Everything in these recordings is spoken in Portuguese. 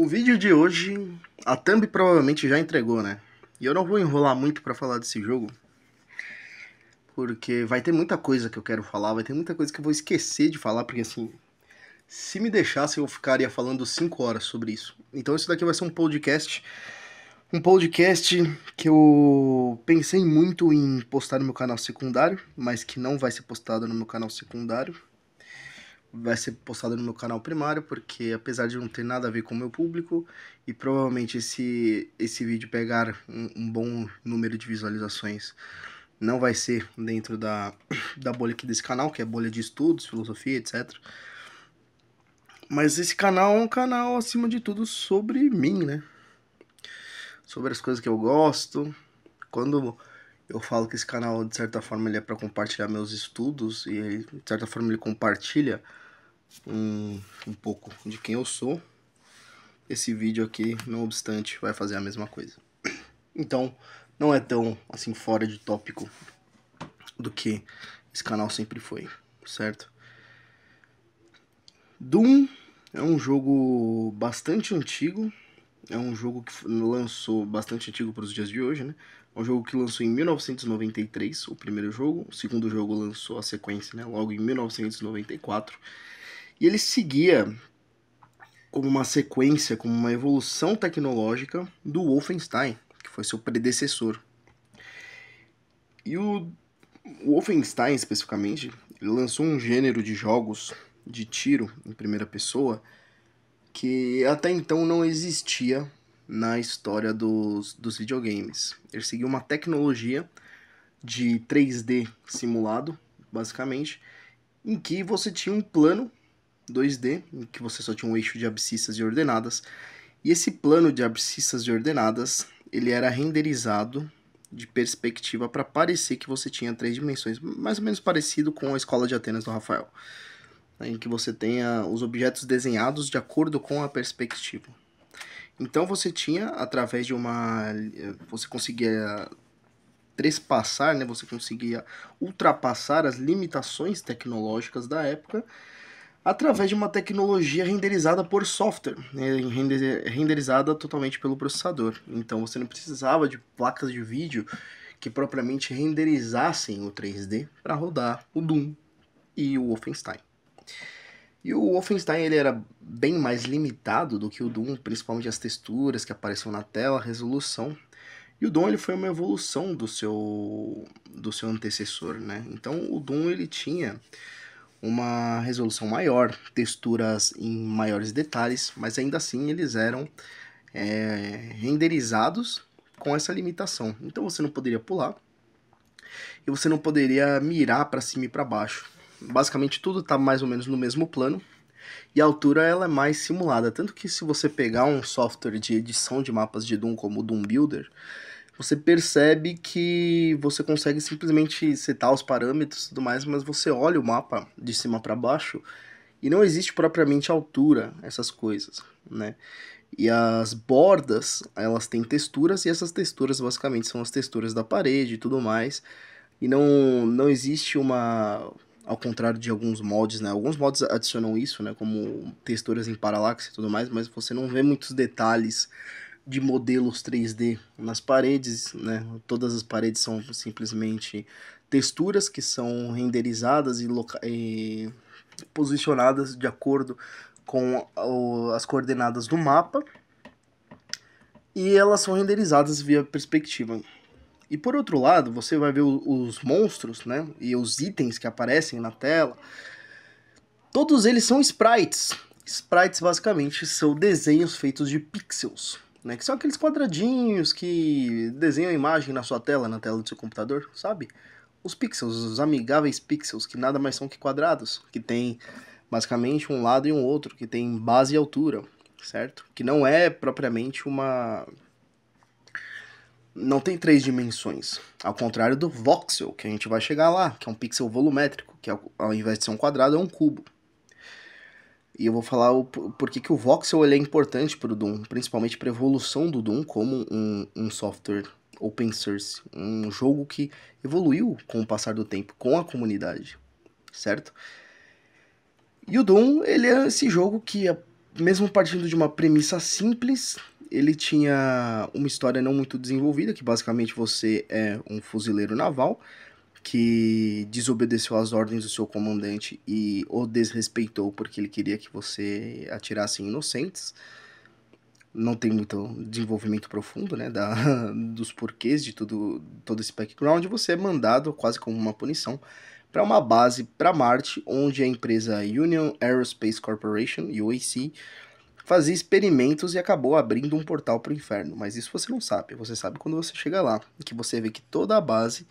O vídeo de hoje, a Thumb provavelmente já entregou, né? E eu não vou enrolar muito para falar desse jogo, porque vai ter muita coisa que eu quero falar, vai ter muita coisa que eu vou esquecer de falar, porque assim, se me deixasse eu ficaria falando 5 horas sobre isso. Então isso daqui vai ser um podcast, um podcast que eu pensei muito em postar no meu canal secundário, mas que não vai ser postado no meu canal secundário, vai ser postado no meu canal primário, porque apesar de não ter nada a ver com o meu público, e provavelmente esse, esse vídeo pegar um, um bom número de visualizações, não vai ser dentro da, da bolha aqui desse canal, que é bolha de estudos, filosofia, etc. Mas esse canal é um canal, acima de tudo, sobre mim, né? Sobre as coisas que eu gosto. Quando eu falo que esse canal de certa forma ele é para compartilhar meus estudos e de certa forma ele compartilha um, um pouco de quem eu sou. Esse vídeo aqui, não obstante, vai fazer a mesma coisa. Então, não é tão assim fora de tópico do que esse canal sempre foi, certo? Doom é um jogo bastante antigo, é um jogo que lançou bastante antigo para os dias de hoje, né? É um jogo que lançou em 1993, o primeiro jogo. O segundo jogo lançou a sequência, né? Logo em 1994. E ele seguia como uma sequência, como uma evolução tecnológica do Wolfenstein, que foi seu predecessor. E o, o Wolfenstein, especificamente, lançou um gênero de jogos de tiro em primeira pessoa que até então não existia na história dos, dos videogames. Ele seguiu uma tecnologia de 3D simulado, basicamente, em que você tinha um plano 2D, em que você só tinha um eixo de abscissas e ordenadas, e esse plano de abscissas e ordenadas, ele era renderizado de perspectiva para parecer que você tinha três dimensões, mais ou menos parecido com a escola de Atenas do Rafael. Né, em que você tenha os objetos desenhados de acordo com a perspectiva. Então você tinha, através de uma. Você conseguia trespassar, né, você conseguia ultrapassar as limitações tecnológicas da época através de uma tecnologia renderizada por software, né, renderizada totalmente pelo processador. Então você não precisava de placas de vídeo que propriamente renderizassem o 3D para rodar o Doom e o Wolfenstein. E o Wolfenstein ele era bem mais limitado do que o Doom, principalmente as texturas que apareciam na tela, a resolução. E o Doom ele foi uma evolução do seu do seu antecessor, né? Então o Doom ele tinha uma resolução maior, texturas em maiores detalhes, mas ainda assim eles eram é, renderizados com essa limitação. Então você não poderia pular e você não poderia mirar para cima e para baixo basicamente tudo está mais ou menos no mesmo plano. E a altura ela é mais simulada, tanto que se você pegar um software de edição de mapas de Doom como o Doom Builder, você percebe que você consegue simplesmente setar os parâmetros e tudo mais, mas você olha o mapa de cima para baixo e não existe propriamente altura, essas coisas, né? E as bordas, elas têm texturas e essas texturas basicamente são as texturas da parede e tudo mais. E não, não existe uma ao contrário de alguns mods, né? Alguns mods adicionam isso, né? Como texturas em paralaxe e tudo mais, mas você não vê muitos detalhes de modelos 3D nas paredes, né? Todas as paredes são simplesmente texturas que são renderizadas e, e posicionadas de acordo com as coordenadas do mapa e elas são renderizadas via perspectiva. E por outro lado, você vai ver os monstros, né? E os itens que aparecem na tela. Todos eles são sprites. Sprites basicamente são desenhos feitos de pixels, né? Que são aqueles quadradinhos que desenham a imagem na sua tela, na tela do seu computador, sabe? Os pixels, os amigáveis pixels, que nada mais são que quadrados, que tem basicamente um lado e um outro, que tem base e altura, certo? Que não é propriamente uma não tem três dimensões. Ao contrário do voxel, que a gente vai chegar lá, que é um pixel volumétrico, que é ao invés de ser um quadrado é um cubo. E eu vou falar o, por que, o voxel ele é importante para o Doom, principalmente para a evolução do Doom como um, um software open source, um jogo que evoluiu com o passar do tempo, com a comunidade, certo? E o Doom, ele é esse jogo que, é, mesmo partindo de uma premissa simples, ele tinha uma história não muito desenvolvida, que basicamente você é um fuzileiro naval que desobedeceu às ordens do seu comandante e o desrespeitou porque ele queria que você atirasse em inocentes. Não tem muito desenvolvimento profundo, né, da, dos porquês de tudo, todo esse background. Você é mandado quase como uma punição para uma base para Marte, onde a empresa Union Aerospace Corporation, UAC, fazia experimentos e acabou abrindo um portal para o inferno. Mas isso você não sabe. Você sabe quando você chega lá, que você vê que toda a base,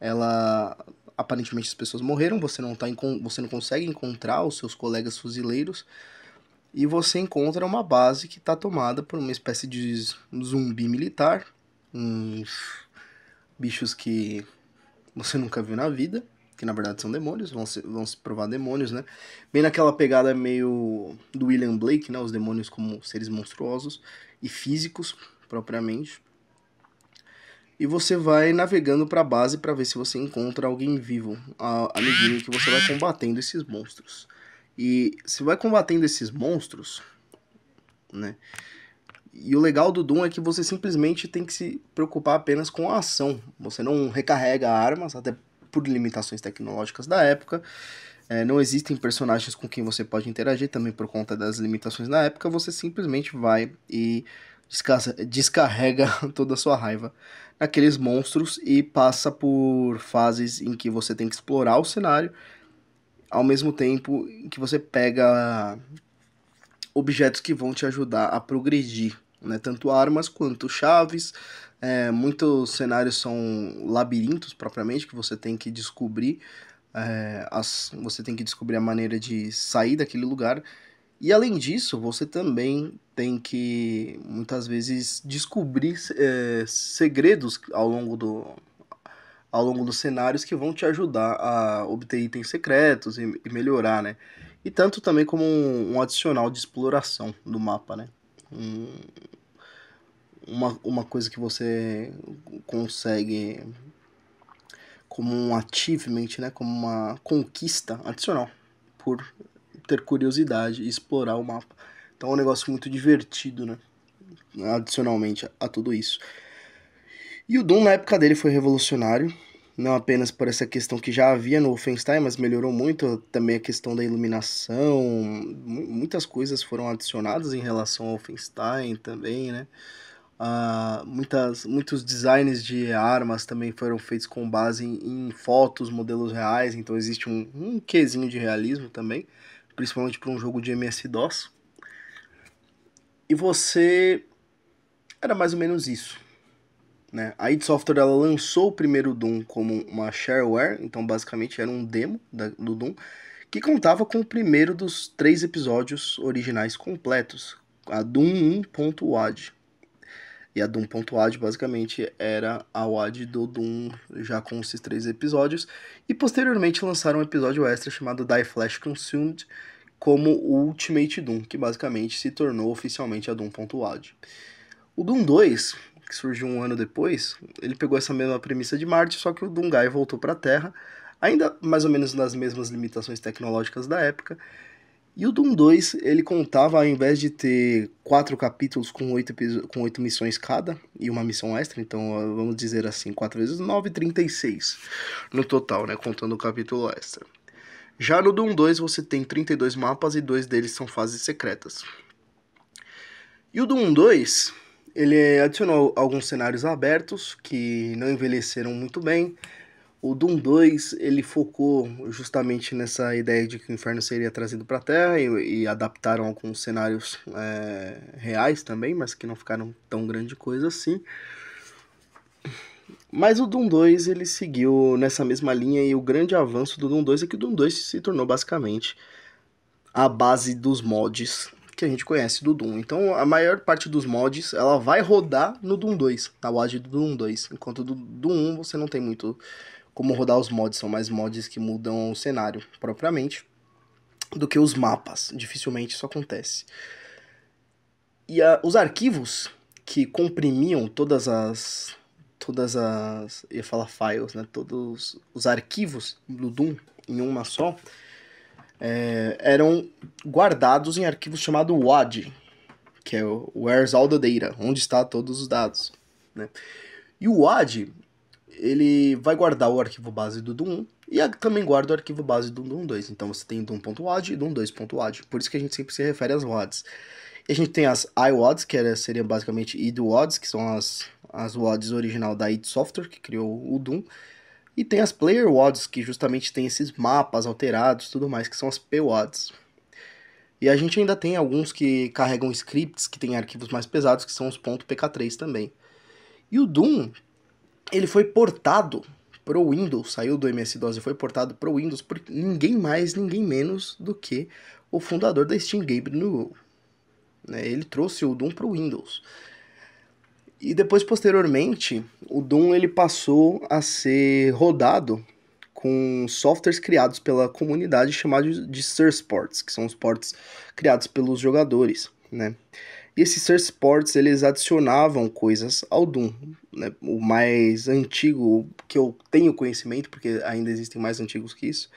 ela aparentemente as pessoas morreram, você não tá você não consegue encontrar os seus colegas fuzileiros e você encontra uma base que está tomada por uma espécie de zumbi militar, uns bichos que você nunca viu na vida que na verdade são demônios, vão se, vão se provar demônios, né? Bem naquela pegada meio do William Blake, né? Os demônios como seres monstruosos e físicos, propriamente. E você vai navegando para a base para ver se você encontra alguém vivo, à, à medida que você vai combatendo esses monstros. E você vai combatendo esses monstros, né? E o legal do Doom é que você simplesmente tem que se preocupar apenas com a ação. Você não recarrega armas, até por limitações tecnológicas da época. É, não existem personagens com quem você pode interagir também por conta das limitações da época. Você simplesmente vai e descarrega toda a sua raiva naqueles monstros e passa por fases em que você tem que explorar o cenário, ao mesmo tempo em que você pega objetos que vão te ajudar a progredir, né? tanto armas quanto chaves, é, muitos cenários são labirintos propriamente que você tem que descobrir. É, as, você tem que descobrir a maneira de sair daquele lugar. E além disso, você também tem que muitas vezes descobrir é, segredos ao longo do ao longo dos cenários que vão te ajudar a obter itens secretos e, e melhorar, né? E tanto também como um, um adicional de exploração do mapa, né? Um, uma, uma coisa que você consegue como um achievement, né, como uma conquista adicional por ter curiosidade e explorar o mapa. Então é um negócio muito divertido, né? Adicionalmente a, a tudo isso. E o Doom na época dele foi revolucionário, não apenas por essa questão que já havia no Wolfenstein, mas melhorou muito também a questão da iluminação, muitas coisas foram adicionadas em relação ao Wolfenstein também, né? Uh, muitas, muitos designs de armas também foram feitos com base em, em fotos, modelos reais, então existe um, um quesinho de realismo também, principalmente para um jogo de MS-DOS. E você era mais ou menos isso. Né? A id Software ela lançou o primeiro Doom como uma shareware, então basicamente era um demo da, do Doom, que contava com o primeiro dos três episódios originais completos, a Doom 1.wad e a Doom Doom.ad basicamente era a WAD do Doom já com esses três episódios. E posteriormente lançaram um episódio extra chamado Die Flash Consumed como Ultimate Doom, que basicamente se tornou oficialmente a Doom.ad. O Doom 2, que surgiu um ano depois, ele pegou essa mesma premissa de Marte, só que o Doom Guy voltou para a Terra, ainda mais ou menos nas mesmas limitações tecnológicas da época, e o Doom 2, ele contava, ao invés de ter quatro capítulos com oito, com oito missões cada, e uma missão extra, então vamos dizer assim, 4 vezes 9, 36 no total, né, contando o capítulo extra. Já no Doom 2 você tem 32 mapas e dois deles são fases secretas. E o Doom 2, ele adicionou alguns cenários abertos que não envelheceram muito bem, o Doom 2 ele focou justamente nessa ideia de que o inferno seria trazido para a Terra e, e, adaptaram alguns cenários é, reais também, mas que não ficaram tão grande coisa assim. Mas o Doom 2 ele seguiu nessa mesma linha e o grande avanço do Doom 2 é que o Doom 2 se tornou basicamente a base dos mods que a gente conhece do Doom. Então a maior parte dos mods ela vai rodar no Doom 2, na WAD do Doom 2, enquanto do Doom 1 você não tem muito como rodar os mods. São mais mods que mudam o cenário propriamente do que os mapas. Dificilmente isso acontece. E a, ah, os arquivos que comprimiam todas as. Todas as. ia falar files, né? Todos os arquivos do Doom em uma só. É, eram guardados em arquivos chamado WAD, que é o Where's All the Data, onde está todos os dados. Né? E o WAD ele vai guardar o arquivo base do Doom 1 e também guarda o arquivo base do Doom 2. Então você tem Doom.wad e Doom2.wad. Por isso que a gente sempre se refere às WADs. E a gente tem as iWads, que era, seriam basicamente IDWads, que são as, as WADs original da id Software, que criou o Doom. E tem as Player WADs, que justamente tem esses mapas alterados tudo mais, que são as PWADs. E a gente ainda tem alguns que carregam scripts, que tem arquivos mais pesados, que são os .pk3 também. E o Doom ele foi portado pro Windows, saiu do MS-DOS e foi portado pro Windows por ninguém mais, ninguém menos do que o fundador da Steam, Gabe Newell. Né? Ele trouxe o Doom pro Windows. E depois, posteriormente, o Doom ele passou a ser rodado com softwares criados pela comunidade chamados de Source Ports, que são os ports criados pelos jogadores, né? E esses search ports eles adicionavam coisas ao Doom, né? o mais antigo que eu tenho conhecimento, porque ainda existem mais antigos que isso,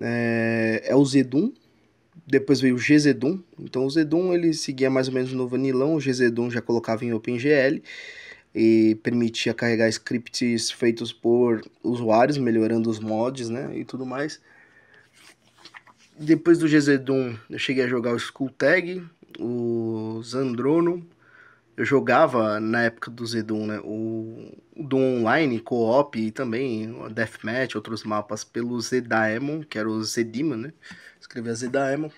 é, é o Zedum. Depois veio o GZDOOM, então o Zedum ele seguia mais ou menos no vanilão, o GZDOOM já colocava em OpenGL e permitia carregar scripts feitos por usuários, melhorando os mods, né, e tudo mais. Depois do GZDOOM eu cheguei a jogar o School Tag, o Zandrono. Eu jogava na época do Zedum, né? O, Doom Online, Co-op e também Deathmatch, outros mapas pelo Zedaemon, que era o Zedimon, né? Escrevia Zedaemon.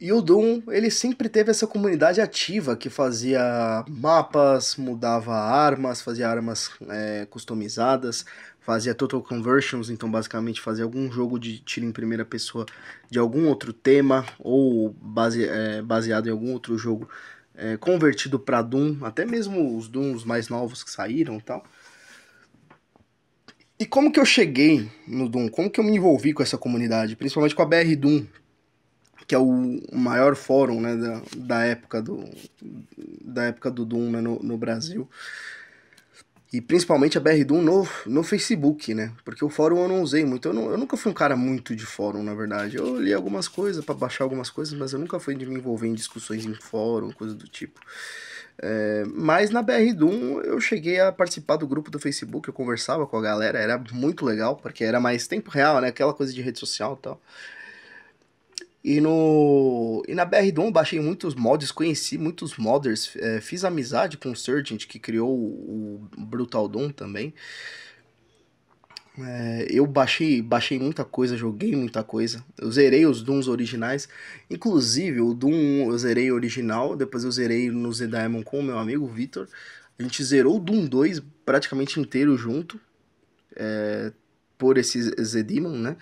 E o Doom, ele sempre teve essa comunidade ativa que fazia mapas, mudava armas, fazia armas é, customizadas, fazia total conversions, então basicamente fazia algum jogo de tiro em primeira pessoa de algum outro tema ou base, é, baseado em algum outro jogo é, convertido para Doom, até mesmo os Dooms mais novos que saíram e tal. E como que eu cheguei no Doom? Como que eu me envolvi com essa comunidade? Principalmente com a BR Doom, que é o maior fórum né, da, da, época do, da época do Doom né, no, no Brasil e principalmente a BR-Doom no, no Facebook, né? Porque o fórum eu não usei muito. Eu, não, eu nunca fui um cara muito de fórum, na verdade. Eu li algumas coisas para baixar algumas coisas, mas eu nunca fui de me envolver em discussões em fórum, coisa do tipo. É, mas na BR-Doom eu cheguei a participar do grupo do Facebook, eu conversava com a galera, era muito legal, porque era mais tempo real, né? Aquela coisa de rede social e tal. E, no, e na BR-DOM baixei muitos mods, conheci muitos modders, é, fiz amizade com o Surgent, que criou o Brutal Doom também. É, eu baixei, baixei muita coisa, joguei muita coisa. Eu zerei os Dooms originais. Inclusive, o Doom 1 eu zerei original, depois eu zerei no Z-Diamond com o meu amigo Vitor. A gente zerou o Doom 2 praticamente inteiro junto, é, por esse Z-Demon, né?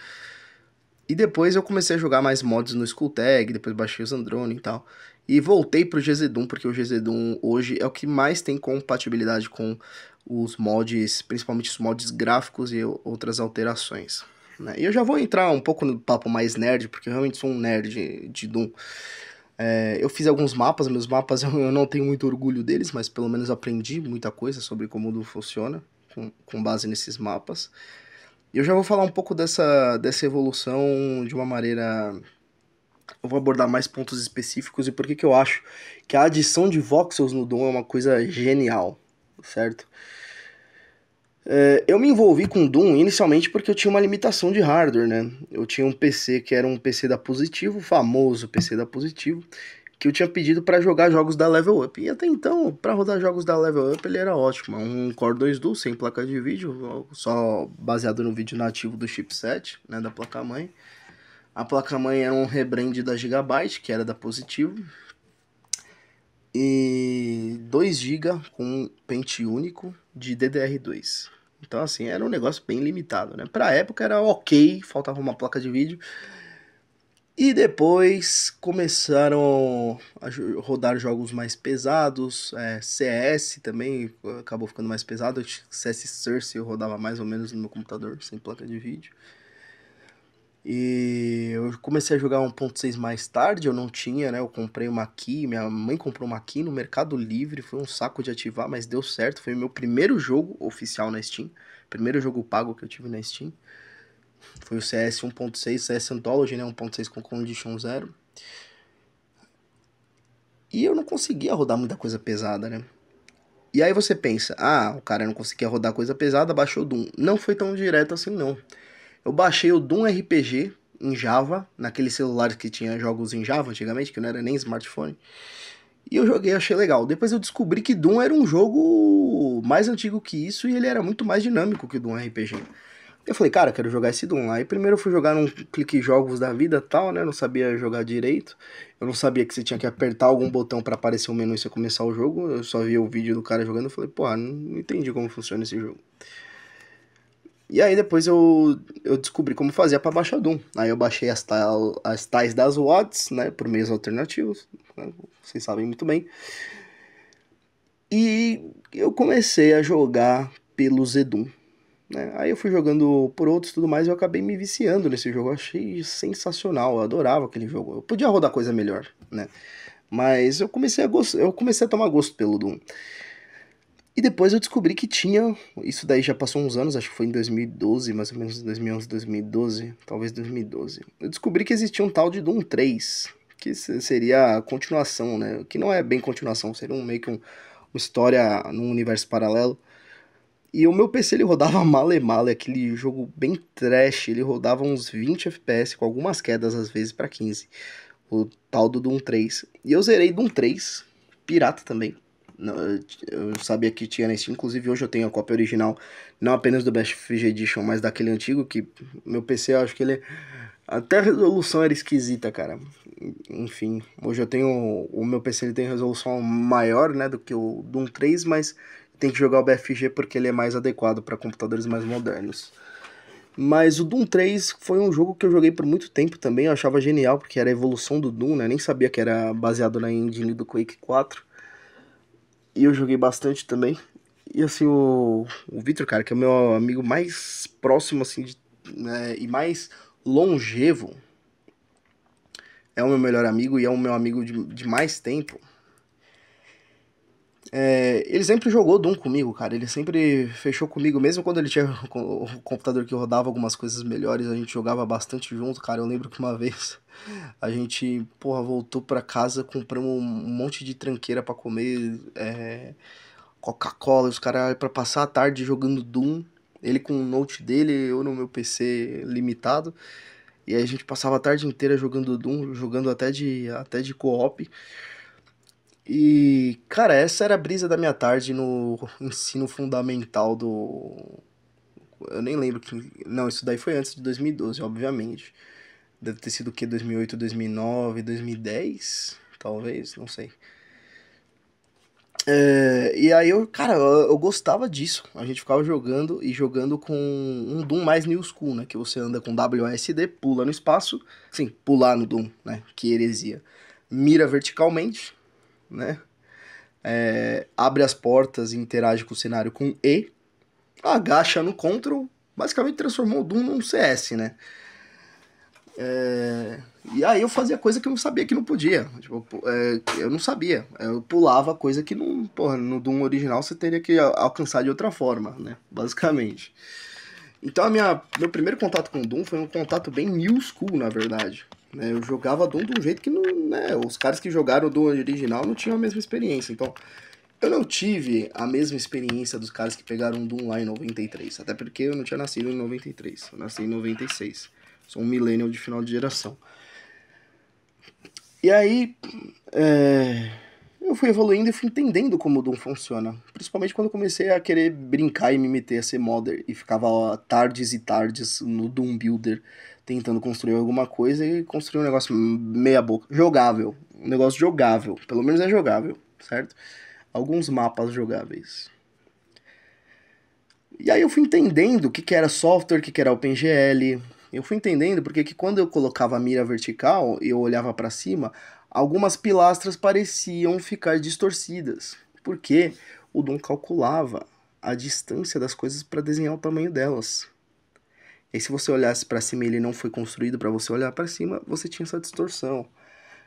E depois eu comecei a jogar mais mods no Skulltag, depois baixei os Androne e tal. E voltei pro GZ Doom, porque o GZ Doom hoje é o que mais tem compatibilidade com os mods, principalmente os mods gráficos e outras alterações. Né? E eu já vou entrar um pouco no papo mais nerd, porque eu realmente sou um nerd de Doom. É, eu fiz alguns mapas, meus mapas eu, eu não tenho muito orgulho deles, mas pelo menos aprendi muita coisa sobre como o Doom funciona com, com base nesses mapas. Eu já vou falar um pouco dessa, dessa evolução de uma maneira. Eu vou abordar mais pontos específicos e por que eu acho que a adição de voxels no Doom é uma coisa genial, certo? É, eu me envolvi com Doom inicialmente porque eu tinha uma limitação de hardware, né? Eu tinha um PC que era um PC da Positivo, famoso PC da Positivo, que eu tinha pedido para jogar jogos da Level Up. E até então, para rodar jogos da Level Up, ele era ótimo. Um Core 2 Duo sem placa de vídeo, só baseado no vídeo nativo do chipset, né, da placa-mãe. A placa-mãe era um rebrand da Gigabyte, que era da Positivo. E 2 GB com pente único de DDR2. Então, assim, era um negócio bem limitado, né? Pra época era ok, faltava uma placa de vídeo e depois começaram a rodar jogos mais pesados, é, CS também acabou ficando mais pesado, CS Source eu rodava mais ou menos no meu computador, sem placa de vídeo. E eu comecei a jogar 1.6 mais tarde, eu não tinha, né? Eu comprei uma key, minha mãe comprou uma key no Mercado Livre, foi um saco de ativar, mas deu certo. Foi o meu primeiro jogo oficial na Steam, primeiro jogo pago que eu tive na Steam. Foi o CS 1.6, CS Anthology, né? 1.6 com Condition 0. E eu não conseguia rodar muita coisa pesada, né? E aí você pensa, ah, o cara não conseguia rodar coisa pesada, baixou o Doom. Não foi tão direto assim, não. Eu baixei o Doom RPG em Java, naqueles celulares que tinha jogos em Java antigamente, que não era nem smartphone. E eu joguei, achei legal. Depois eu descobri que Doom era um jogo mais antigo que isso e ele era muito mais dinâmico que o Doom RPG. Eu falei, cara, quero jogar esse Doom. Aí primeiro eu fui jogar num clique jogos da vida tal, né? Eu não sabia jogar direito. Eu não sabia que você tinha que apertar algum botão para aparecer um menu e você começar o jogo. Eu só vi o vídeo do cara jogando e falei, porra, não entendi como funciona esse jogo. E aí depois eu, eu descobri como fazer para baixar Doom. Aí eu baixei as, tal, as tais das WODs, né? Por meios alternativos. Né, vocês sabem muito bem. E eu comecei a jogar pelo Zedum. Né? Aí eu fui jogando por outros e tudo mais e eu acabei me viciando nesse jogo. Eu achei sensacional, eu adorava aquele jogo. Eu podia rodar coisa melhor, né? Mas eu comecei a, gost... eu comecei a tomar gosto pelo Doom. E depois eu descobri que tinha, isso daí já passou uns anos, acho que foi em 2012, mais ou menos 2011, 2012, talvez 2012. Eu descobri que existia um tal de Doom 3, que seria a continuação, né? Que não é bem continuação, seria um, meio que um, uma história num universo paralelo e o meu PC ele rodava male male, aquele jogo bem trash, ele rodava uns 20 FPS, com algumas quedas às vezes para 15. O tal do Doom 3. E eu zerei Doom 3, pirata também. Eu sabia que tinha nesse, inclusive hoje eu tenho a cópia original, não apenas do Best Fridge Edition, mas daquele antigo, que meu PC eu acho que ele é... Até a resolução era esquisita, cara. Enfim, hoje eu tenho. O meu PC ele tem resolução maior, né, do que o Doom 3, mas tem que jogar o BFG porque ele é mais adequado para computadores mais modernos. Mas o Doom 3 foi um jogo que eu joguei por muito tempo também, eu achava genial, porque era a evolução do Doom, né? Nem sabia que era baseado na engine do Quake 4. E eu joguei bastante também. E assim, o, o Victor, cara, que é o meu amigo mais próximo, assim, de, né, e mais longevo, é o meu melhor amigo e é o meu amigo de, de mais tempo. É, ele sempre jogou Doom comigo, cara. Ele sempre fechou comigo, mesmo quando ele tinha o computador que rodava algumas coisas melhores, a gente jogava bastante junto, cara. Eu lembro que uma vez a gente, porra, voltou pra casa, compramos um monte de tranqueira para comer, é, Coca-Cola, os caras para passar a tarde jogando Doom. Ele com o note dele, eu no meu PC limitado. E a gente passava a tarde inteira jogando Doom, jogando até de, até de co-op. E, cara, essa era a brisa da minha tarde no ensino fundamental do. Eu nem lembro que. Não, isso daí foi antes de 2012, obviamente. Deve ter sido o quê? 2008, 2009, 2010? Talvez, não sei. É, e aí eu, cara, eu, eu, gostava disso. A gente ficava jogando e jogando com um Doom mais New School, né? Que você anda com WASD, pula no espaço. Sim, pular no Doom, né? Que heresia. Mira verticalmente, né? É, abre as portas e interage com o cenário com E, agacha no Ctrl, basicamente transformou o Doom num CS, né? É, e aí eu fazia coisa que eu não sabia que não podia. Tipo, é, eu não sabia. Eu pulava coisa que não, porra, no Doom original você teria que alcançar de outra forma, né? Basicamente. Então a minha, meu primeiro contato com o Doom foi um contato bem new school, na verdade. Né? Eu jogava Doom de um jeito que não, né? os caras que jogaram o Doom original não tinham a mesma experiência. Então, eu não tive a mesma experiência dos caras que pegaram Doom lá em 93. Até porque eu não tinha nascido em 93. Eu nasci em 96. Sou um millennial de final de geração. E aí, é... eu fui evoluindo e fui entendendo como o Doom funciona. Principalmente quando eu comecei a querer brincar e me meter a ser modder. E ficava ó, tardes e tardes no Doom Builder tentando construir alguma coisa e construir um negócio meia boca, jogável, um negócio jogável, pelo menos é jogável, certo? Alguns mapas jogáveis. E aí eu fui entendendo o que, que era software, o que, que era OpenGL. Eu fui entendendo porque que quando eu colocava a mira vertical e eu olhava para cima, algumas pilastras pareciam ficar distorcidas, porque o Dom calculava a distância das coisas para desenhar o tamanho delas. E se você olhasse para cima e ele não foi construído para você olhar para cima, você tinha essa distorção.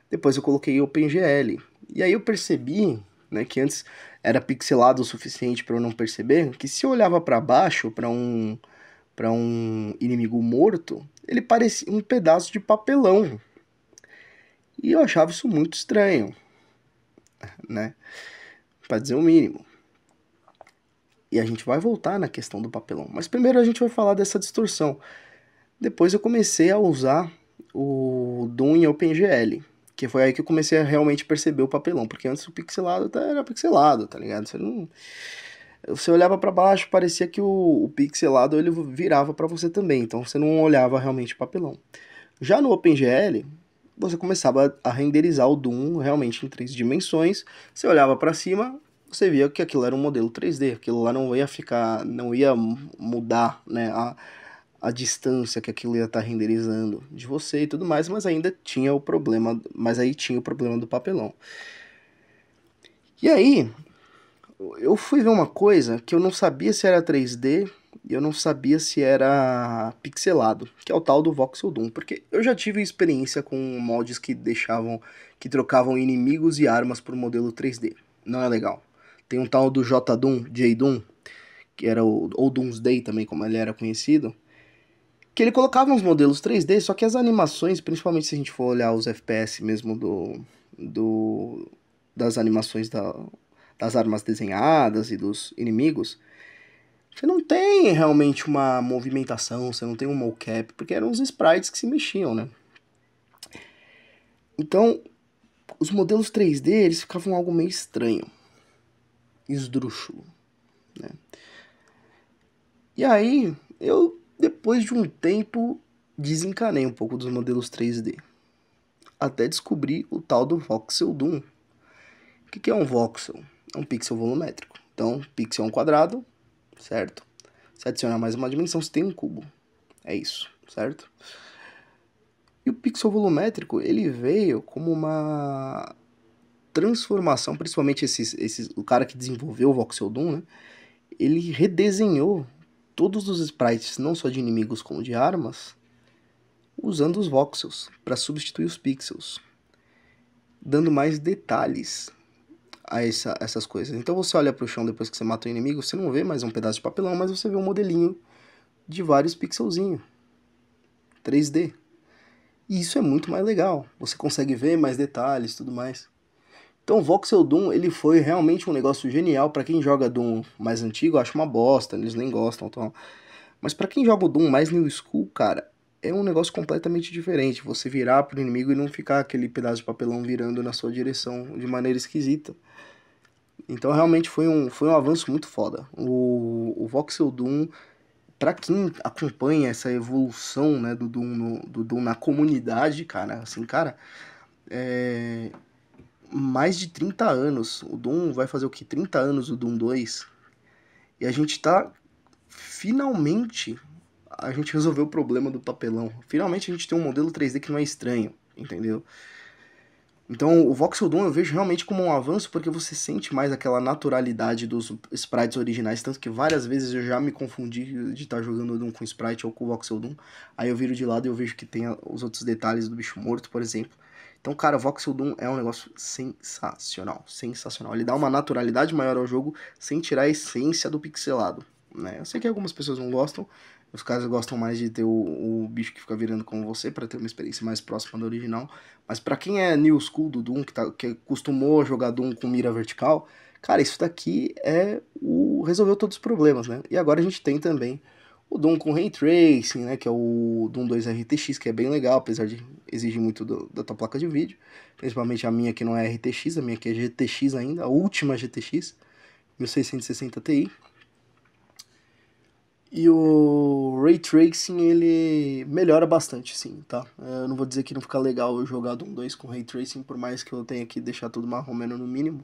Depois eu coloquei OpenGL. E aí eu percebi, né, que antes era pixelado o suficiente para eu não perceber, que se eu olhava para baixo para um para um inimigo morto, ele parecia um pedaço de papelão. E eu achava isso muito estranho, né? Para dizer o mínimo. E a gente vai voltar na questão do papelão. Mas primeiro a gente vai falar dessa distorção. Depois eu comecei a usar o Doom em OpenGL, que foi aí que eu comecei a realmente perceber o papelão, porque antes o pixelado até era pixelado, tá ligado? Você não você olhava para baixo, parecia que o, o pixelado ele virava para você também, então você não olhava realmente o papelão. Já no OpenGL, você começava a renderizar o Doom realmente em três dimensões, você olhava para cima, você via que aquilo era um modelo 3D, aquilo lá não ia ficar, não ia mudar, né, a, a distância que aquilo ia estar tá renderizando de você e tudo mais, mas ainda tinha o problema, mas aí tinha o problema do papelão. E aí, eu fui ver uma coisa que eu não sabia se era 3D e eu não sabia se era pixelado, que é o tal do voxel doom, porque eu já tive experiência com mods que deixavam, que trocavam inimigos e armas por modelo 3D. Não é legal. Tem um tal do J. Doom, J. Doom, que era o ou Doomsday também, como ele era conhecido, que ele colocava uns modelos 3D, só que as animações, principalmente se a gente for olhar os FPS mesmo do, do das animações da, das armas desenhadas e dos inimigos, você não tem realmente uma movimentação, você não tem um mocap, porque eram os sprites que se mexiam, né? Então, os modelos 3D, eles ficavam algo meio estranho esdrúxulo. Né? E aí, eu, depois de um tempo, desencanei um pouco dos modelos 3D. Até descobri o tal do voxel doom. O que, que é um voxel? É um pixel volumétrico. Então, pixel é um quadrado, certo? Se adicionar mais uma dimensão, você tem um cubo. É isso, certo? E o pixel volumétrico, ele veio como uma transformação, principalmente esses, esses, o cara que desenvolveu o Voxel Doom, né? Ele redesenhou todos os sprites, não só de inimigos como de armas, usando os voxels para substituir os pixels, dando mais detalhes a essa, essas coisas. Então você olha para o chão depois que você mata o inimigo, você não vê mais um pedaço de papelão, mas você vê um modelinho de vários pixelzinhos 3D. E isso é muito mais legal. Você consegue ver mais detalhes, tudo mais. Então, Voxel Doom ele foi realmente um negócio genial para quem joga Doom mais antigo, acho uma bosta, eles nem gostam, então. Mas para quem joga o Doom mais new school, cara, é um negócio completamente diferente. Você virar pro inimigo e não ficar aquele pedaço de papelão virando na sua direção de maneira esquisita. Então, realmente foi um, foi um avanço muito foda. O, o Voxel Doom para quem acompanha essa evolução né, do Doom, no, do Doom na comunidade, cara, assim, cara, é, mais de 30 anos. O Doom vai fazer o que? 30 anos o Doom 2. E a gente tá finalmente a gente resolveu o problema do papelão. Finalmente a gente tem um modelo 3D que não é estranho, entendeu? Então o Voxel Doom eu vejo realmente como um avanço porque você sente mais aquela naturalidade dos sprites originais, tanto que várias vezes eu já me confundi de estar tá jogando o Doom com sprite ou com o Voxel Doom, aí eu viro de lado e eu vejo que tem os outros detalhes do bicho morto, por exemplo. Então, cara, o Voxel Doom é um negócio sensacional, sensacional. Ele dá uma naturalidade maior ao jogo sem tirar a essência do pixelado, né? Eu sei que algumas pessoas não gostam, os caras gostam mais de ter o, o bicho que fica virando como você para ter uma experiência mais próxima do original, mas para quem é new school do Doom, que, tá, que costumou jogar Doom com mira vertical, cara, isso daqui é o resolveu todos os problemas, né? E agora a gente tem também o Doom com Ray Tracing, né, que é o Doom 2 RTX, que é bem legal, apesar de exigir muito do, da tua placa de vídeo. Principalmente a minha que não é RTX, a minha que é GTX ainda, a última GTX, 1660 Ti. E o Ray Tracing, ele melhora bastante, sim, tá? É, eu não vou dizer que não fica legal jogar Doom 2 com Ray Tracing, por mais que eu tenha que deixar tudo marrom menos no mínimo.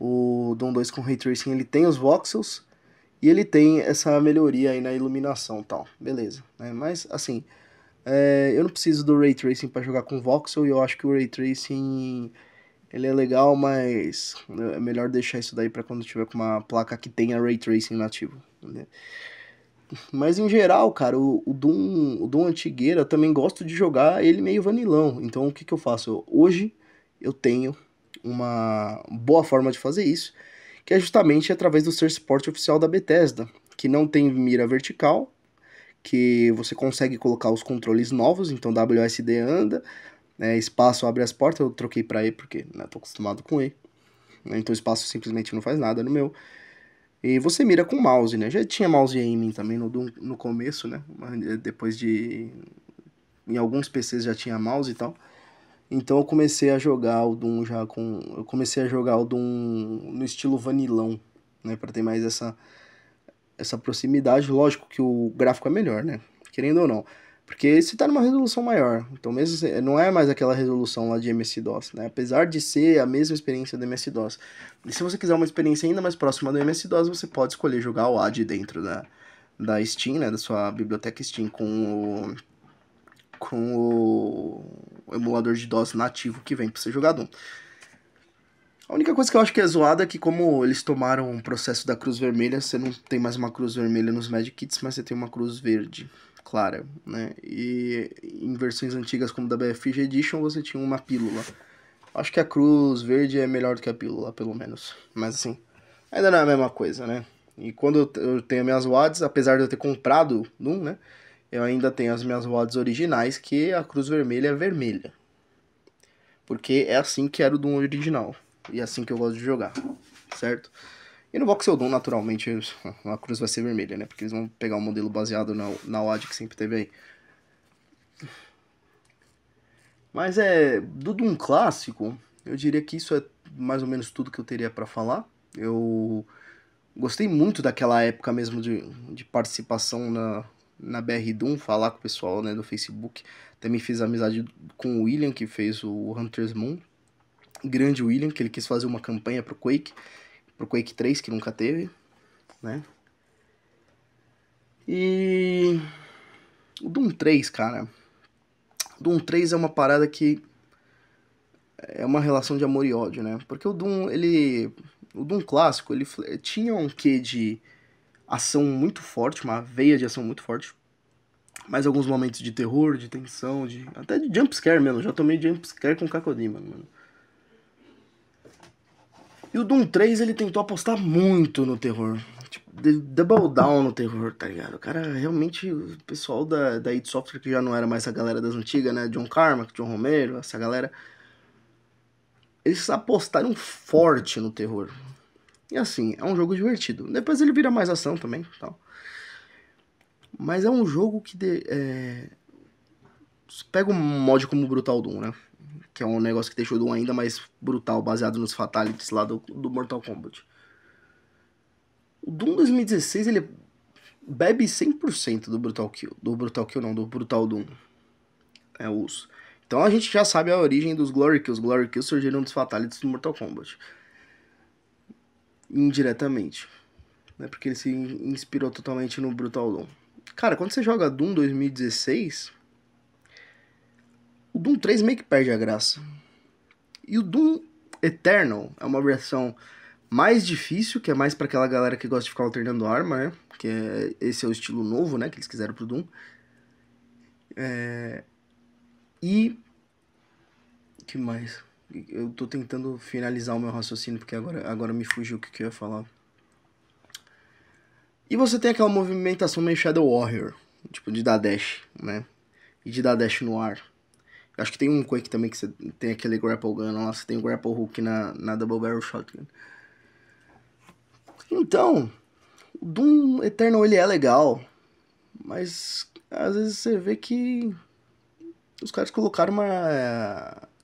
O Doom 2 com Ray Tracing, ele tem os voxels, e ele tem essa melhoria aí na iluminação e tal, beleza. Né? Mas, assim, é, eu não preciso do Ray Tracing para jogar com voxel, e eu acho que o Ray Tracing ele é legal, mas né, é melhor deixar isso daí para quando tiver com uma placa que tenha Ray Tracing nativo. Né? Mas em geral, cara, o, o, Doom, o Doom Antigueira eu também gosto de jogar ele meio vanilão. Então o que, que eu faço? Hoje eu tenho uma boa forma de fazer isso, que é justamente através do Search Port oficial da Bethesda, que não tem mira vertical, que você consegue colocar os controles novos, então WSD anda, né, espaço abre as portas, eu troquei para E porque né, tô acostumado com E, né, então espaço simplesmente não faz nada no meu. E você mira com mouse, né? Já tinha mouse aiming também no, no começo, né? Eh, depois de... Em alguns PCs já tinha mouse e tal. Então eu comecei a jogar o Doom já com. Eu comecei a jogar o Doom no estilo vanilão, né? Pra ter mais essa, essa proximidade. Lógico que o gráfico é melhor, né? Querendo ou não. Porque você tá numa resolução maior. Então, mesmo não é mais aquela resolução lá de MS-DOS, né? Apesar de ser a mesma experiência do MS-DOS. E se você quiser uma experiência ainda mais próxima do MS-DOS, você pode escolher jogar o AD dentro da, da Steam, né? Da sua biblioteca Steam com o com o emulador de DOS nativo que vem para ser jogado. A única coisa que eu acho que é zoada é que como eles tomaram o processo da cruz vermelha, você não tem mais uma cruz vermelha nos Magic Kits, mas você tem uma cruz verde clara, né? E em versões antigas como da BFG Edition você tinha uma pílula. Acho que a cruz verde é melhor do que a pílula, pelo menos. Mas assim, ainda não é a mesma coisa, né? E quando eu tenho minhas WADs, apesar de eu ter comprado num, né? eu ainda tenho as minhas rodas originais, que é a cruz vermelha é vermelha. Porque é assim que era o Doom original. E é assim que eu gosto de jogar, certo? E no Voxel Doom, naturalmente, a cruz vai ser vermelha, né? Porque eles vão pegar um modelo baseado na, na OAD que sempre teve aí. Mas é. Do Doom clássico, eu diria que isso é mais ou menos tudo que eu teria para falar. Eu gostei muito daquela época mesmo de, de participação na, na BR Doom, falar com o pessoal né, no Facebook. Também fiz amizade com o William, que fez o Hunter's Moon. Grande William, que ele quis fazer uma campanha pro Quake, pro Quake 3, que nunca teve, né? E o Doom 3, cara. O Doom 3 é uma parada que é uma relação de amor e ódio, né? Porque o Doom, ele o Doom clássico, ele tinha um quê de ação muito forte, uma veia de ação muito forte. Mas alguns momentos de terror, de tensão, de até de jumpscare mesmo. Já tomei jumpscare com Kakodima, mano. E o Doom 3 ele tentou apostar muito no terror. Tipo, double down no terror, tá ligado? O cara realmente, o pessoal da, da id Software, que já não era mais essa galera das antigas, né? John Carmack, John Romero, essa galera. Eles apostaram forte no terror. E assim, é um jogo divertido. Depois ele vira mais ação também. Tal. Mas é um jogo que. De, é... Pega um mod como Brutal Doom, né? Que é um negócio que deixou o Doom ainda mais brutal, baseado nos fatalities lá do, do Mortal Kombat. O Doom 2016 ele bebe 100% do Brutal Kill. Do Brutal Kill, não, do Brutal Doom. É uso. Então a gente já sabe a origem dos Glory Kills. Glory Kills surgiram dos fatalities do Mortal Kombat indiretamente. Né? Porque ele se inspirou totalmente no Brutal Doom. Cara, quando você joga Doom 2016, o Doom 3 meio que perde a graça. E o Doom Eternal é uma versão mais difícil, que é mais para aquela galera que gosta de ficar alternando arma, né? Que é, esse é o estilo novo, né? Que eles quiseram pro Doom. É... E. que mais? Eu tô tentando finalizar o meu raciocínio, porque agora, agora me fugiu o que, que eu ia falar. E você tem aquela movimentação meio Shadow Warrior, tipo de dar dash, né? E de dar dash no ar. Eu acho que tem um Quake também que você tem aquele grapple gun lá, você tem o grapple hook na, na double barrel shotgun. Então, o Doom Eternal ele é legal, mas às vezes você vê que os caras colocaram uma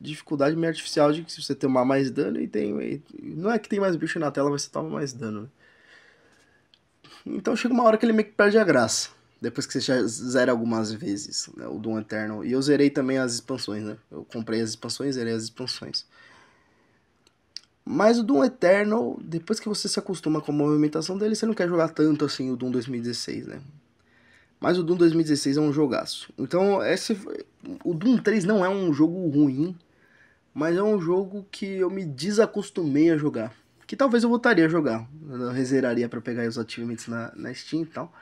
dificuldade meio artificial de que se você tomar mais dano e tem. E não é que tem mais bicho na tela, mas você toma mais dano. Né? Então chega uma hora que ele meio que perde a graça. Depois que você já zera algumas vezes né, o Doom Eternal. E eu zerei também as expansões, né? Eu comprei as expansões, zerei as expansões. Mas o Doom Eternal, depois que você se acostuma com a movimentação dele, você não quer jogar tanto assim o Doom 2016, né? Mas o Doom 2016 é um jogaço. Então, esse, o Doom 3 não é um jogo ruim mas é um jogo que eu me desacostumei a jogar. Que talvez eu voltaria a jogar, eu rezeraria para pegar os achievements na, na Steam e tal.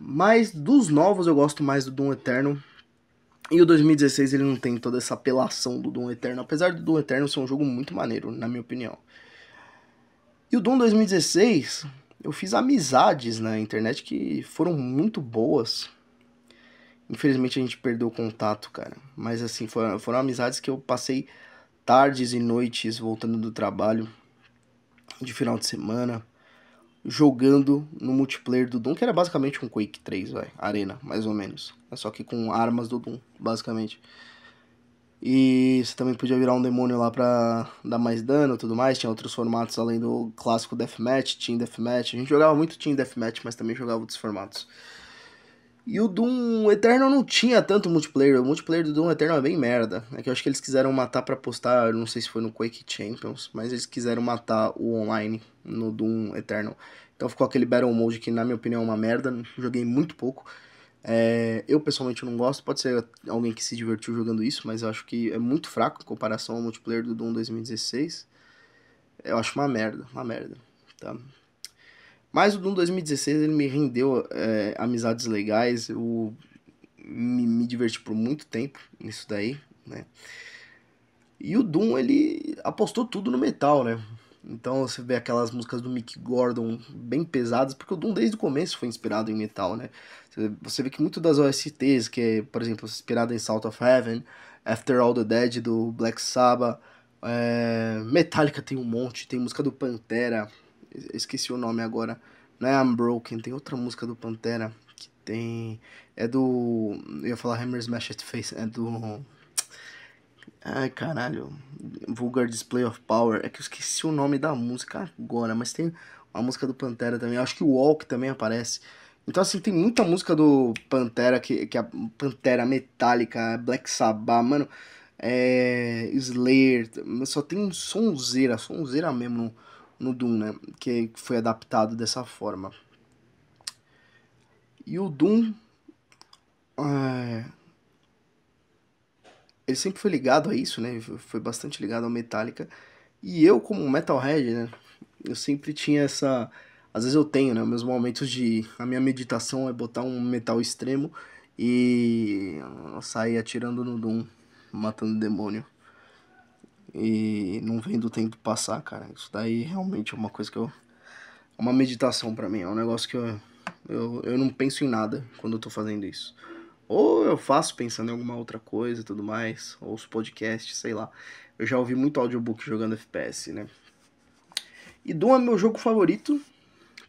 Mas dos novos eu gosto mais do Doom Eternal. E o 2016 ele não tem toda essa apelação do Doom Eterno, apesar do Doom Eterno ser um jogo muito maneiro, na minha opinião. E o Doom 2016, eu fiz amizades na internet que foram muito boas, Infelizmente a gente perdeu o contato, cara. Mas assim, foram, foram amizades que eu passei tardes e noites voltando do trabalho, de final de semana, jogando no multiplayer do Doom, que era basicamente um Quake 3, vai, arena, mais ou menos. É só que com armas do Doom, basicamente. E você também podia virar um demônio lá pra dar mais dano e tudo mais. Tinha outros formatos além do clássico Deathmatch, Team Deathmatch. A gente jogava muito Team Deathmatch, mas também jogava outros formatos. E o Doom Eternal não tinha tanto multiplayer. O multiplayer do Doom Eternal é bem merda. É que eu acho que eles quiseram matar para postar, não sei se foi no Quake Champions, mas eles quiseram matar o online no Doom Eternal. Então ficou aquele Battle Mode que, na minha opinião, é uma merda. Joguei muito pouco. É, eu pessoalmente não gosto, pode ser alguém que se divertiu jogando isso, mas eu acho que é muito fraco em comparação ao multiplayer do Doom 2016. Eu acho uma merda, uma merda. Tá? Mas o Doom 2016 ele me rendeu é, amizades legais, eu me, me diverti por muito tempo nisso daí, né? E o Doom ele apostou tudo no metal, né? Então você vê aquelas músicas do Mick Gordon bem pesadas, porque o Doom desde o começo foi inspirado em metal, né? Você vê que muito das OSTs, que é, por exemplo, inspirada em South of Heaven, After All the Dead do Black Sabbath, é... Metallica tem um monte, tem música do Pantera, esqueci o nome agora. Não é Unbroken, tem outra música do Pantera que tem. É do. Eu ia falar Hammer Smash at Face, é do. Ai caralho, Vulgar Display of Power. É que eu esqueci o nome da música agora, mas tem uma música do Pantera também. acho que o Walk também aparece. Então, assim, tem muita música do Pantera, que, que a Pantera Metálica, Black Sabbath, mano, é, Slayer, só tem sonzeira, sonzeira mesmo no Doom, né? Que foi adaptado dessa forma. E o Doom. É... Ele sempre foi ligado a isso, né? Foi bastante ligado ao Metallica. E eu, como metalhead, né? Eu sempre tinha essa. Às vezes eu tenho, né? Meus momentos de. A minha meditação é botar um metal extremo e sair atirando no Doom, matando o demônio e não vendo o tempo passar, cara. Isso daí realmente é uma coisa que eu. É uma meditação para mim, é um negócio que eu, eu, eu não penso em nada quando eu tô fazendo isso. Ou eu faço pensando em alguma outra coisa e tudo mais, ou os podcasts, sei lá. Eu já ouvi muito audiobook jogando FPS, né? E Doom é meu jogo favorito,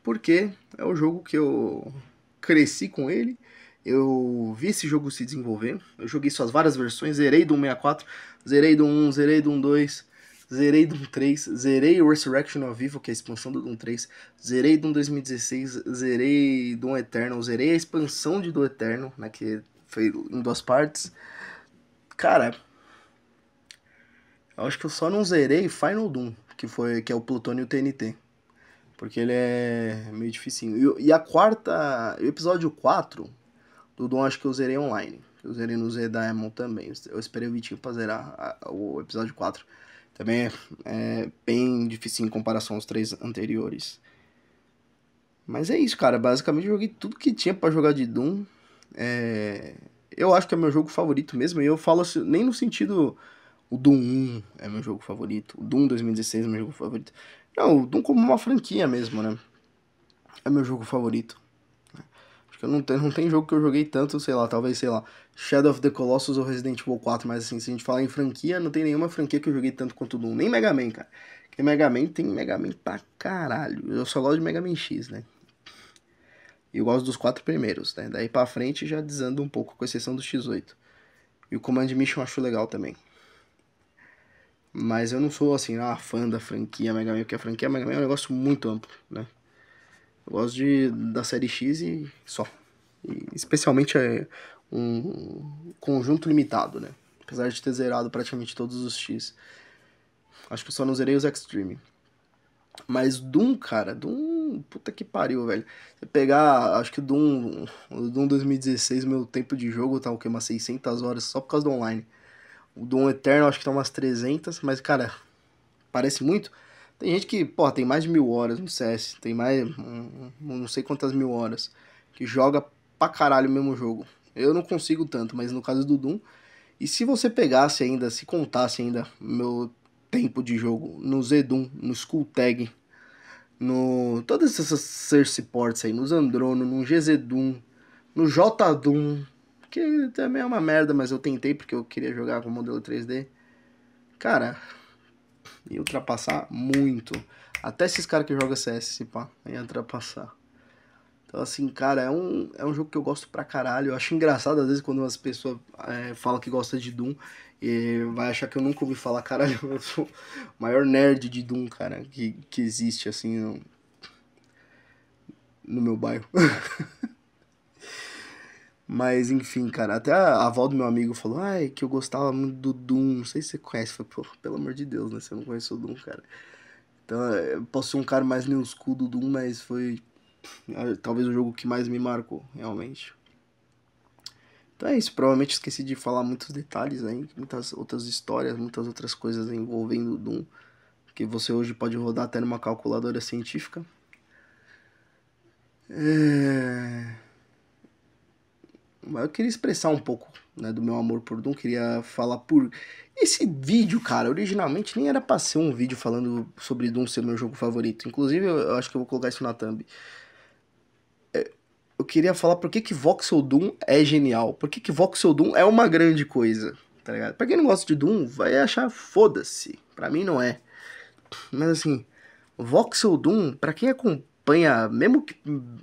porque é o jogo que eu cresci com ele eu vi esse jogo se desenvolver, eu joguei suas várias versões, zerei do 164, zerei do 1, zerei do 2, zerei do 3, zerei o Resurrection ao vivo, que é a expansão do Doom 3, zerei Doom 2016, zerei Doom Eternal, zerei a expansão de Doom Eterno, né, que foi em duas partes. Cara, eu acho que eu só não zerei Final Doom, que foi que é o Plutônio e o TNT. Porque ele é meio dificinho. E, e a quarta, o episódio 4, do acho que eu zerei online. Eu zerei no Z Diamond também. Eu esperei o Vitinho pra zerar o episódio 4. Também é, é, bem difícil em comparação aos três anteriores. Mas é isso, cara. Basicamente joguei tudo que tinha para jogar de Doom. É... Eu acho que é meu jogo favorito mesmo. E eu falo assim, nem no sentido. O Doom 1 é meu jogo favorito. O Doom 2016 é meu jogo favorito. Não, o Doom como uma franquia mesmo, né? É meu jogo favorito. Eu não, não tem jogo que eu joguei tanto, sei lá, talvez, sei lá, Shadow of the Colossus ou Resident Evil 4, mas assim, se a gente falar em franquia, não tem nenhuma franquia que eu joguei tanto quanto o Doom, nem Mega Man, cara. Porque Mega Man tem Mega Man pra caralho. Eu só gosto de Mega Man X, né? E eu gosto dos quatro primeiros, né? Daí pra frente já desanda um pouco, com exceção do X8. E o Command Mission eu acho legal também. Mas eu não sou, assim, ah, fã da franquia Mega Man, porque a franquia Mega Man é um negócio muito amplo, né? Eu gosto de, da série X e só. E especialmente é um conjunto limitado, né? Apesar de ter zerado praticamente todos os X. Acho que eu só não zerei os Extreme. Mas Doom, cara, Doom. Puta que pariu, velho. Você pegar, acho que Doom, Doom 2016, meu tempo de jogo tá o que? Umas 600 horas só por causa do online. O Doom Eterno, acho que tá umas 300, mas, cara, parece muito, tem gente que, pô, tem mais de mil horas no CS, tem mais, um, um, não sei quantas mil horas, que joga pra caralho o mesmo jogo. Eu não consigo tanto, mas no caso do Doom. E se você pegasse ainda, se contasse ainda meu tempo de jogo no Zedum, no Skull Tag, no. Todas essas Source Ports aí, no Zandrono, no GZDoom, no JDoom, que também é uma merda, mas eu tentei porque eu queria jogar com modelo 3D. Cara, Ia ultrapassar muito. Até esses caras que jogam CS, se pá, ia ultrapassar. Então, assim, cara, é um, é um jogo que eu gosto pra caralho. Eu acho engraçado, às vezes, quando as pessoas é, falam que gosta de Doom e vai achar que eu nunca ouvi falar, caralho, eu sou o maior nerd de Doom, cara, que, que existe, assim, no, no meu bairro. Mas enfim, cara, até a avó do meu amigo falou, ai, que eu gostava muito do Doom. Não sei se você conhece. falei, pô, pelo amor de Deus, né? Você não conhece o Doom, cara. Então, é, eu posso ser um cara mais new school do Doom, mas foi é, talvez o jogo que mais me marcou, realmente. Então é isso, provavelmente esqueci de falar muitos detalhes aí, né? muitas outras histórias, muitas outras coisas envolvendo o Doom, que você hoje pode rodar até numa calculadora científica. É eu queria expressar um pouco né, do meu amor por Doom, queria falar por. Esse vídeo, cara, originalmente nem era pra ser um vídeo falando sobre Doom ser meu jogo favorito. Inclusive, eu acho que eu vou colocar isso na thumb. É, eu queria falar por que, que Voxel Doom é genial. Por que, que Voxel Doom é uma grande coisa, tá ligado? Pra quem não gosta de Doom, vai achar foda-se. Pra mim não é. Mas assim, Voxel Doom, pra quem acompanha, mesmo que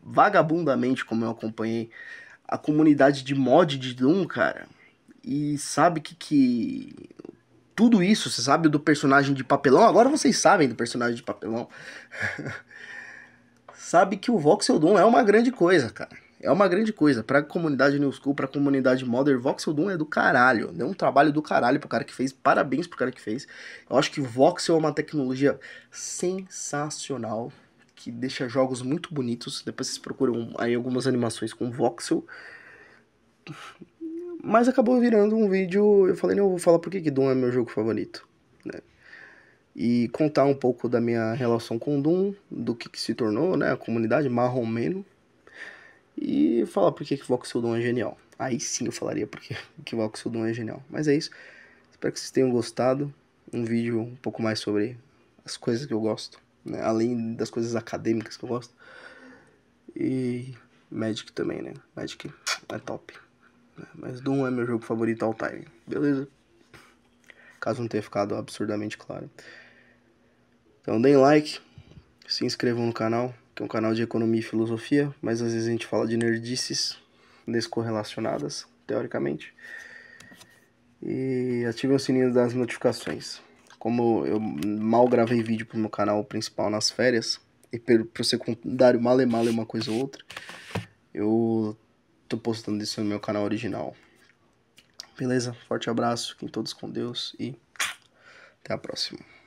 vagabundamente como eu acompanhei, a comunidade de mod de Doom, cara, e sabe que, que tudo isso, você sabe do personagem de papelão, agora vocês sabem do personagem de papelão. sabe que o Voxel Doom é uma grande coisa, cara. É uma grande coisa. Pra comunidade New School, pra comunidade Modern, Voxel Doom é do caralho. Deu um trabalho do caralho pro cara que fez. Parabéns pro cara que fez. Eu acho que o Voxel é uma tecnologia sensacional que deixa jogos muito bonitos. Depois vocês procuram aí algumas animações com voxel. Mas acabou virando um vídeo. Eu falei, não, eu vou falar por que Doom é meu jogo favorito. Né? E contar um pouco da minha relação com Doom, do que, que se tornou né, a comunidade, marromeno. E falar por que, que Voxel Doom é genial. Aí sim eu falaria porque que Voxel Doom é genial. Mas é isso. Espero que vocês tenham gostado. Um vídeo um pouco mais sobre as coisas que eu gosto né? além das coisas acadêmicas que eu gosto. E Magic também, né? Magic é top. Mas Doom é meu jogo favorito all time, beleza? Caso não tenha ficado absurdamente claro. Então deem like, se inscrevam no canal, que é um canal de economia e filosofia, mas às vezes a gente fala de nerdices descorrelacionadas, teoricamente. E ativem o sininho das notificações como eu mal gravei vídeo pro meu canal principal nas férias, e pro, pro secundário mal e é mal é uma coisa ou outra, eu tô postando isso no meu canal original. Beleza? Forte abraço, fiquem todos com Deus e até a próxima.